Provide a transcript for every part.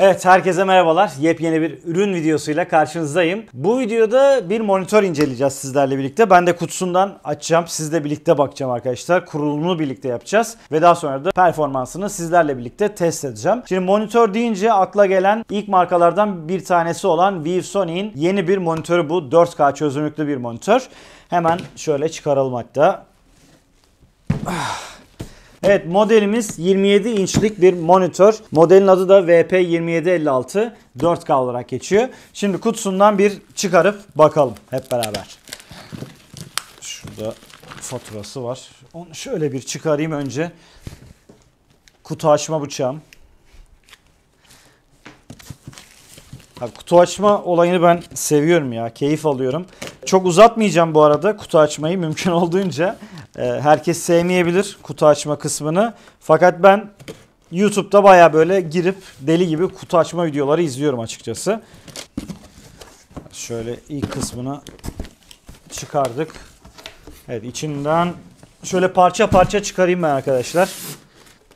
Evet herkese merhabalar. Yepyeni bir ürün videosuyla karşınızdayım. Bu videoda bir monitör inceleyeceğiz sizlerle birlikte. Ben de kutusundan açacağım. Sizle birlikte bakacağım arkadaşlar. Kurulumunu birlikte yapacağız. Ve daha sonra da performansını sizlerle birlikte test edeceğim. Şimdi monitör deyince akla gelen ilk markalardan bir tanesi olan Vivsony'in yeni bir monitörü bu. 4K çözünürlüklü bir monitör. Hemen şöyle çıkaralım hatta. Ah. Evet modelimiz 27 inçlik bir monitör. Modelin adı da VP2756 4K olarak geçiyor. Şimdi kutusundan bir çıkarıp bakalım hep beraber. Şurada faturası var. Onu şöyle bir çıkarayım önce. Kutu açma bıçağım. Abi kutu açma olayını ben seviyorum ya. Keyif alıyorum. Çok uzatmayacağım bu arada kutu açmayı mümkün olduğunca. Ee, herkes sevmeyebilir kutu açma kısmını. Fakat ben YouTube'da baya böyle girip deli gibi kutu açma videoları izliyorum açıkçası. Şöyle ilk kısmını çıkardık. Evet içinden şöyle parça parça çıkarayım ben arkadaşlar.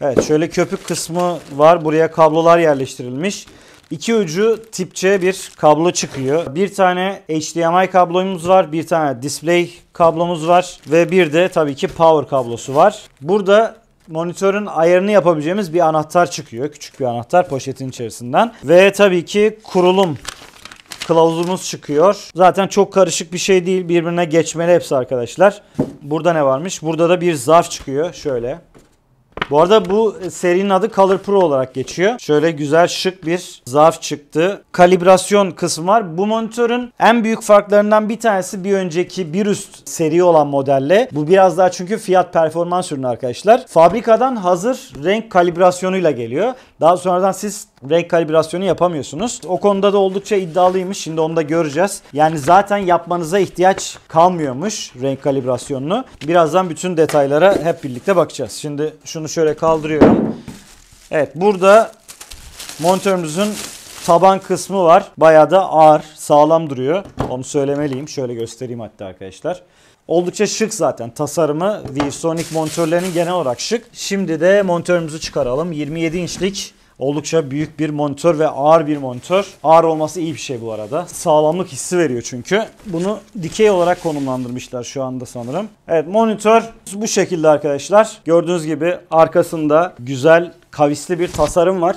Evet şöyle köpük kısmı var. Buraya kablolar yerleştirilmiş. İki ucu tip C bir kablo çıkıyor. Bir tane HDMI kablomuz var. Bir tane display kablomuz var. Ve bir de tabii ki power kablosu var. Burada monitörün ayarını yapabileceğimiz bir anahtar çıkıyor. Küçük bir anahtar poşetin içerisinden. Ve tabii ki kurulum kılavuzumuz çıkıyor. Zaten çok karışık bir şey değil. Birbirine geçmeli hepsi arkadaşlar. Burada ne varmış? Burada da bir zarf çıkıyor. Şöyle. Bu arada bu serinin adı Color Pro olarak geçiyor. Şöyle güzel şık bir zarf çıktı. Kalibrasyon kısmı var. Bu monitörün en büyük farklarından bir tanesi bir önceki bir üst seri olan modelle. Bu biraz daha çünkü fiyat performans ürünü arkadaşlar. Fabrikadan hazır renk kalibrasyonuyla geliyor. Daha sonradan siz renk kalibrasyonu yapamıyorsunuz. O konuda da oldukça iddialıymış. Şimdi onu da göreceğiz. Yani zaten yapmanıza ihtiyaç kalmıyormuş renk kalibrasyonunu. Birazdan bütün detaylara hep birlikte bakacağız. Şimdi şunu şöyle kaldırıyorum. Evet burada monitörümüzün taban kısmı var. Bayağı da ağır, sağlam duruyor. Onu söylemeliyim. Şöyle göstereyim hatta arkadaşlar. Oldukça şık zaten tasarımı. Viewsonic monitörlerinin genel olarak şık. Şimdi de monitörümüzü çıkaralım. 27 inçlik Oldukça büyük bir monitör ve ağır bir monitör. Ağır olması iyi bir şey bu arada. Sağlamlık hissi veriyor çünkü. Bunu dikey olarak konumlandırmışlar şu anda sanırım. Evet monitör bu şekilde arkadaşlar. Gördüğünüz gibi arkasında güzel kavisli bir tasarım var.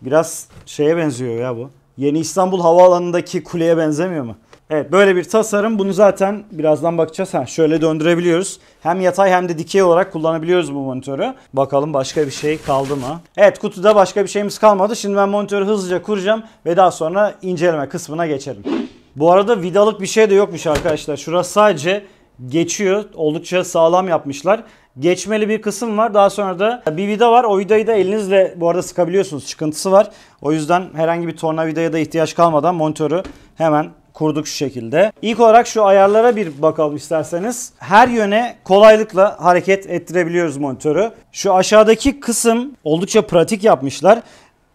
Biraz şeye benziyor ya bu. Yeni İstanbul Havaalanı'ndaki kuleye benzemiyor mu? Evet böyle bir tasarım. Bunu zaten birazdan bakacağız. Ha, şöyle döndürebiliyoruz. Hem yatay hem de dikey olarak kullanabiliyoruz bu monitörü. Bakalım başka bir şey kaldı mı? Evet kutuda başka bir şeyimiz kalmadı. Şimdi ben monitörü hızlıca kuracağım ve daha sonra inceleme kısmına geçelim. Bu arada vidalık bir şey de yokmuş arkadaşlar. Şurası sadece geçiyor. Oldukça sağlam yapmışlar. Geçmeli bir kısım var. Daha sonra da bir vida var. O vidayı da elinizle bu arada sıkabiliyorsunuz. Çıkıntısı var. O yüzden herhangi bir tornavidaya da ihtiyaç kalmadan monitörü hemen kurduk şu şekilde. İlk olarak şu ayarlara bir bakalım isterseniz. Her yöne kolaylıkla hareket ettirebiliyoruz monitörü. Şu aşağıdaki kısım oldukça pratik yapmışlar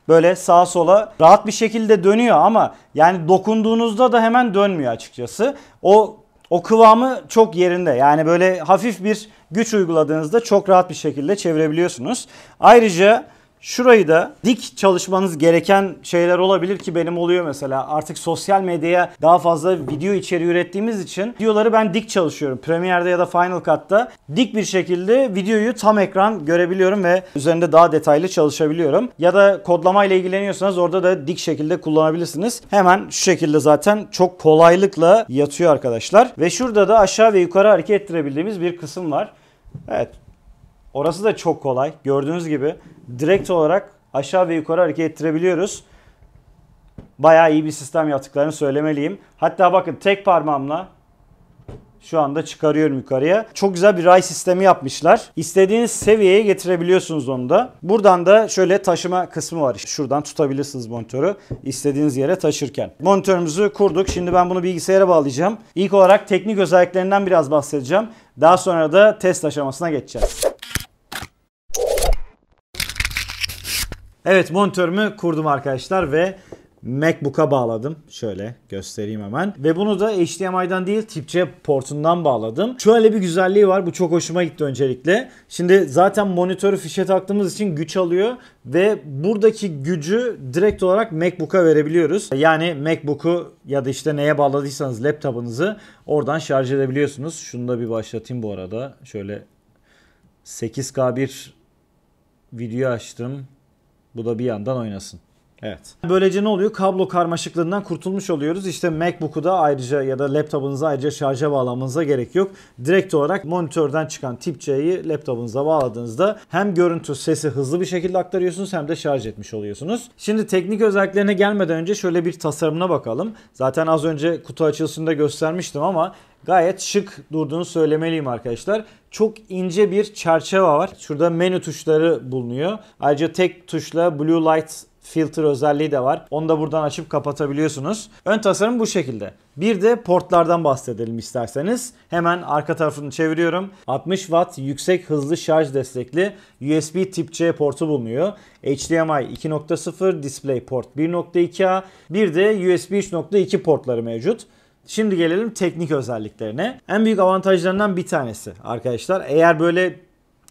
böyle sağa sola rahat bir şekilde dönüyor ama yani dokunduğunuzda da hemen dönmüyor açıkçası. O o kıvamı çok yerinde. Yani böyle hafif bir güç uyguladığınızda çok rahat bir şekilde çevirebiliyorsunuz. Ayrıca Şurayı da dik çalışmanız gereken şeyler olabilir ki benim oluyor mesela. Artık sosyal medyaya daha fazla video içeriği ürettiğimiz için videoları ben dik çalışıyorum. Premiere'de ya da Final Cut'ta dik bir şekilde videoyu tam ekran görebiliyorum ve üzerinde daha detaylı çalışabiliyorum. Ya da kodlamayla ile ilgileniyorsanız orada da dik şekilde kullanabilirsiniz. Hemen şu şekilde zaten çok kolaylıkla yatıyor arkadaşlar. Ve şurada da aşağı ve yukarı hareket ettirebildiğimiz bir kısım var. Evet Orası da çok kolay. Gördüğünüz gibi direkt olarak aşağı ve yukarı hareket ettirebiliyoruz. Bayağı iyi bir sistem yaptıklarını söylemeliyim. Hatta bakın tek parmağımla şu anda çıkarıyorum yukarıya. Çok güzel bir ray sistemi yapmışlar. İstediğiniz seviyeye getirebiliyorsunuz onu da. Buradan da şöyle taşıma kısmı var. Şuradan tutabilirsiniz monitörü istediğiniz yere taşırken. Monitörümüzü kurduk. Şimdi ben bunu bilgisayara bağlayacağım. İlk olarak teknik özelliklerinden biraz bahsedeceğim. Daha sonra da test aşamasına geçeceğiz. Evet monitörümü kurdum arkadaşlar ve MacBook'a bağladım. Şöyle göstereyim hemen. Ve bunu da HDMI'dan değil Tip-C portundan bağladım. Şöyle bir güzelliği var. Bu çok hoşuma gitti öncelikle. Şimdi zaten monitörü fişe taktığımız için güç alıyor ve buradaki gücü direkt olarak MacBook'a verebiliyoruz. Yani MacBook'u ya da işte neye bağladıysanız laptopunuzu oradan şarj edebiliyorsunuz. Şunu da bir başlatayım bu arada. Şöyle 8K bir video açtım. Bu da bir yandan oynasın. Evet. Böylece ne oluyor? Kablo karmaşıklığından kurtulmuş oluyoruz. İşte MacBook'u da ayrıca ya da laptopunuza ayrıca şarja bağlamanıza gerek yok. Direkt olarak monitörden çıkan tip C'yi laptopunuza bağladığınızda hem görüntü sesi hızlı bir şekilde aktarıyorsunuz hem de şarj etmiş oluyorsunuz. Şimdi teknik özelliklerine gelmeden önce şöyle bir tasarımına bakalım. Zaten az önce kutu açılışında göstermiştim ama gayet şık durduğunu söylemeliyim arkadaşlar. Çok ince bir çerçeve var. Şurada menü tuşları bulunuyor. Ayrıca tek tuşla Blue Light Filtre özelliği de var. Onu da buradan açıp kapatabiliyorsunuz. Ön tasarım bu şekilde. Bir de portlardan bahsedelim isterseniz. Hemen arka tarafını çeviriyorum. 60 watt yüksek hızlı şarj destekli USB tip C portu bulunuyor. HDMI 2.0, DisplayPort 1.2A, bir de USB 3.2 portları mevcut. Şimdi gelelim teknik özelliklerine. En büyük avantajlarından bir tanesi arkadaşlar. Eğer böyle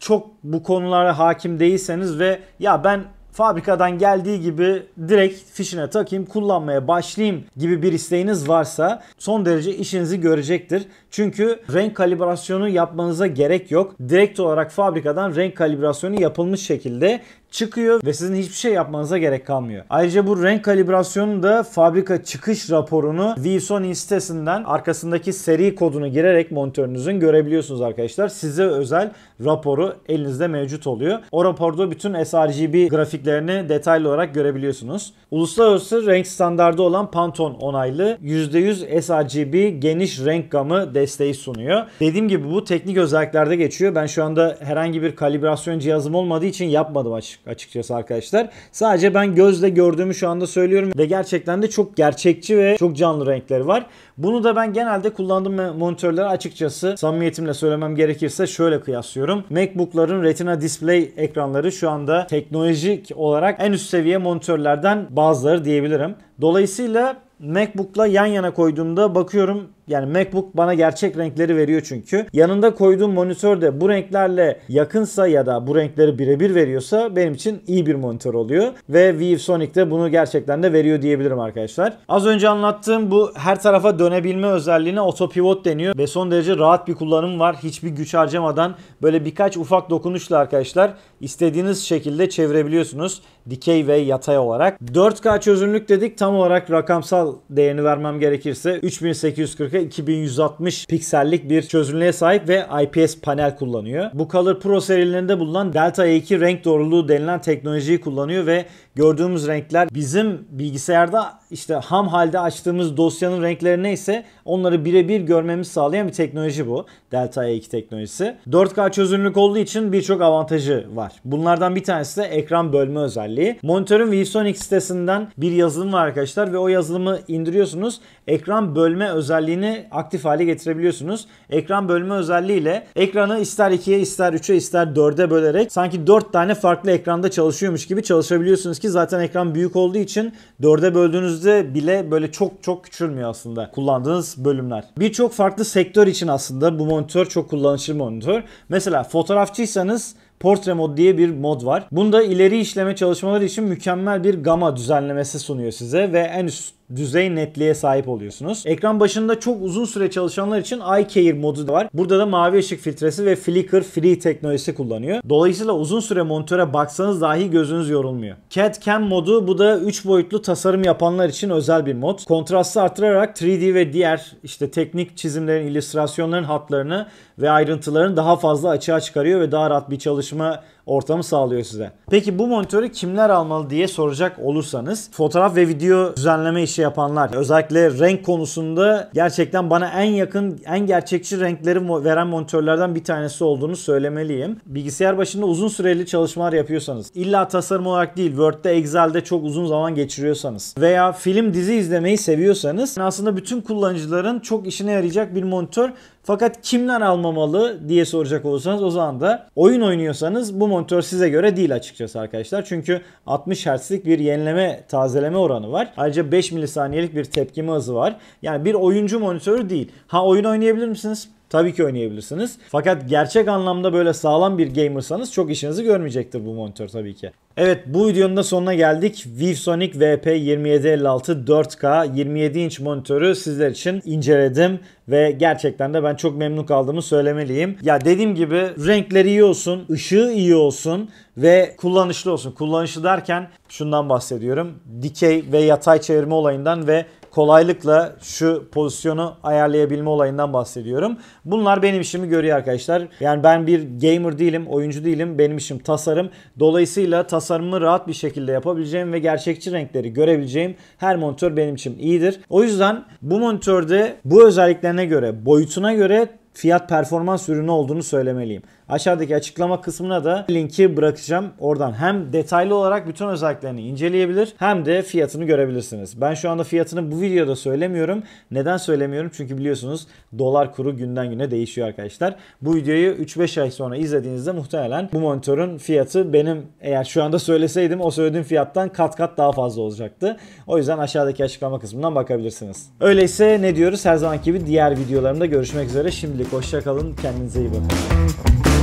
çok bu konulara hakim değilseniz ve ya ben fabrikadan geldiği gibi direkt fişine takayım, kullanmaya başlayayım gibi bir isteğiniz varsa son derece işinizi görecektir. Çünkü renk kalibrasyonu yapmanıza gerek yok. Direkt olarak fabrikadan renk kalibrasyonu yapılmış şekilde çıkıyor ve sizin hiçbir şey yapmanıza gerek kalmıyor. Ayrıca bu renk kalibrasyonu da fabrika çıkış raporunu Vsony sitesinden arkasındaki seri kodunu girerek monitörünüzün görebiliyorsunuz arkadaşlar. Size özel raporu elinizde mevcut oluyor. O raporda bütün sRGB grafiklerini detaylı olarak görebiliyorsunuz. Uluslararası renk standardı olan Pantone onaylı %100 sRGB geniş renk gamı desteği sunuyor. Dediğim gibi bu teknik özelliklerde geçiyor. Ben şu anda herhangi bir kalibrasyon cihazım olmadığı için yapmadım açıkçası açıkçası arkadaşlar. Sadece ben gözle gördüğümü şu anda söylüyorum ve gerçekten de çok gerçekçi ve çok canlı renkleri var. Bunu da ben genelde kullandığım monitörlere açıkçası samimiyetimle söylemem gerekirse şöyle kıyaslıyorum. MacBook'ların Retina Display ekranları şu anda teknolojik olarak en üst seviye monitörlerden bazıları diyebilirim. Dolayısıyla MacBook'la yan yana koyduğumda bakıyorum yani MacBook bana gerçek renkleri veriyor çünkü. Yanında koyduğum monitör de bu renklerle yakınsa ya da bu renkleri birebir veriyorsa benim için iyi bir monitör oluyor. Ve ViveSonic de bunu gerçekten de veriyor diyebilirim arkadaşlar. Az önce anlattığım bu her tarafa dönebilme özelliğine otopivot deniyor ve son derece rahat bir kullanım var. Hiçbir güç harcamadan böyle birkaç ufak dokunuşla arkadaşlar istediğiniz şekilde çevirebiliyorsunuz dikey ve yatay olarak. 4K çözünürlük dedik tam olarak rakamsal değerini vermem gerekirse 3840 dakika 2160 piksellik bir çözünürlüğe sahip ve IPS panel kullanıyor. Bu Color Pro serilerinde bulunan Delta A2 e renk doğruluğu denilen teknolojiyi kullanıyor ve gördüğümüz renkler bizim bilgisayarda işte ham halde açtığımız dosyanın renkleri neyse onları birebir görmemiz sağlayan bir teknoloji bu. Delta E2 teknolojisi. 4K çözünürlük olduğu için birçok avantajı var. Bunlardan bir tanesi de ekran bölme özelliği. Monitörün ViewSonic sitesinden bir yazılım var arkadaşlar ve o yazılımı indiriyorsunuz. Ekran bölme özelliğini aktif hale getirebiliyorsunuz. Ekran bölme özelliğiyle ekranı ister 2'ye ister 3'e ister 4'e bölerek sanki 4 tane farklı ekranda çalışıyormuş gibi çalışabiliyorsunuz ki zaten ekran büyük olduğu için 4'e böldüğünüz yüzde bile böyle çok çok küçülmüyor aslında kullandığınız bölümler. Birçok farklı sektör için aslında bu monitör çok kullanışlı monitör. Mesela fotoğrafçıysanız Portre mod diye bir mod var. Bunda ileri işleme çalışmaları için mükemmel bir gama düzenlemesi sunuyor size ve en üst düzey netliğe sahip oluyorsunuz. Ekran başında çok uzun süre çalışanlar için iCare modu da var. Burada da mavi ışık filtresi ve flicker free teknolojisi kullanıyor. Dolayısıyla uzun süre monitöre baksanız dahi gözünüz yorulmuyor. Cat Cam modu bu da 3 boyutlu tasarım yapanlar için özel bir mod. Kontrastı artırarak 3D ve diğer işte teknik çizimlerin, illüstrasyonların hatlarını ve ayrıntılarını daha fazla açığa çıkarıyor ve daha rahat bir çalışma ortamı sağlıyor size. Peki bu monitörü kimler almalı diye soracak olursanız fotoğraf ve video düzenleme işi yapanlar özellikle renk konusunda gerçekten bana en yakın en gerçekçi renkleri veren monitörlerden bir tanesi olduğunu söylemeliyim. Bilgisayar başında uzun süreli çalışmalar yapıyorsanız illa tasarım olarak değil Word'de Excel'de çok uzun zaman geçiriyorsanız veya film dizi izlemeyi seviyorsanız aslında bütün kullanıcıların çok işine yarayacak bir monitör fakat kimler almamalı diye soracak olursanız o zaman da oyun oynuyorsanız bu monitör size göre değil açıkçası arkadaşlar. Çünkü 60 Hz'lik bir yenileme tazeleme oranı var. Ayrıca 5 milisaniyelik bir tepkime hızı var. Yani bir oyuncu monitörü değil. Ha oyun oynayabilir misiniz? tabii ki oynayabilirsiniz. Fakat gerçek anlamda böyle sağlam bir gamersanız çok işinizi görmeyecektir bu monitör tabii ki. Evet bu videonun da sonuna geldik. ViewSonic VP2756 4K 27 inç monitörü sizler için inceledim ve gerçekten de ben çok memnun kaldığımı söylemeliyim. Ya dediğim gibi renkleri iyi olsun, ışığı iyi olsun ve kullanışlı olsun. Kullanışlı derken şundan bahsediyorum. Dikey ve yatay çevirme olayından ve kolaylıkla şu pozisyonu ayarlayabilme olayından bahsediyorum. Bunlar benim işimi görüyor arkadaşlar. Yani ben bir gamer değilim, oyuncu değilim. Benim işim tasarım. Dolayısıyla tasarımı rahat bir şekilde yapabileceğim ve gerçekçi renkleri görebileceğim her monitör benim için iyidir. O yüzden bu monitörde bu özelliklerine göre, boyutuna göre fiyat performans ürünü olduğunu söylemeliyim. Aşağıdaki açıklama kısmına da linki bırakacağım. Oradan hem detaylı olarak bütün özelliklerini inceleyebilir hem de fiyatını görebilirsiniz. Ben şu anda fiyatını bu videoda söylemiyorum. Neden söylemiyorum? Çünkü biliyorsunuz dolar kuru günden güne değişiyor arkadaşlar. Bu videoyu 3-5 ay sonra izlediğinizde muhtemelen bu monitörün fiyatı benim eğer şu anda söyleseydim o söylediğim fiyattan kat kat daha fazla olacaktı. O yüzden aşağıdaki açıklama kısmından bakabilirsiniz. Öyleyse ne diyoruz? Her zamanki gibi diğer videolarımda görüşmek üzere. Şimdilik hoşçakalın. Kendinize iyi bakın.